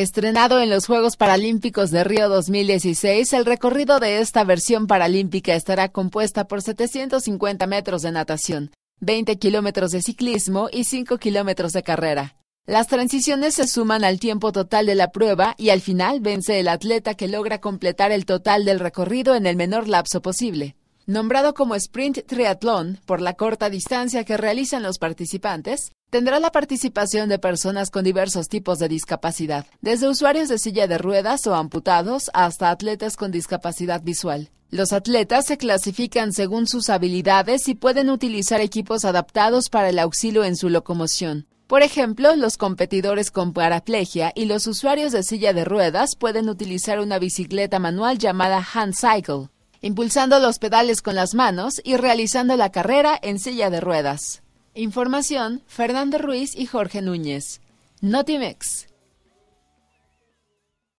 Estrenado en los Juegos Paralímpicos de Río 2016, el recorrido de esta versión paralímpica estará compuesta por 750 metros de natación, 20 kilómetros de ciclismo y 5 kilómetros de carrera. Las transiciones se suman al tiempo total de la prueba y al final vence el atleta que logra completar el total del recorrido en el menor lapso posible nombrado como Sprint Triatlón por la corta distancia que realizan los participantes, tendrá la participación de personas con diversos tipos de discapacidad, desde usuarios de silla de ruedas o amputados hasta atletas con discapacidad visual. Los atletas se clasifican según sus habilidades y pueden utilizar equipos adaptados para el auxilio en su locomoción. Por ejemplo, los competidores con paraplegia y los usuarios de silla de ruedas pueden utilizar una bicicleta manual llamada hand cycle, impulsando los pedales con las manos y realizando la carrera en silla de ruedas. Información, Fernando Ruiz y Jorge Núñez. Notimex.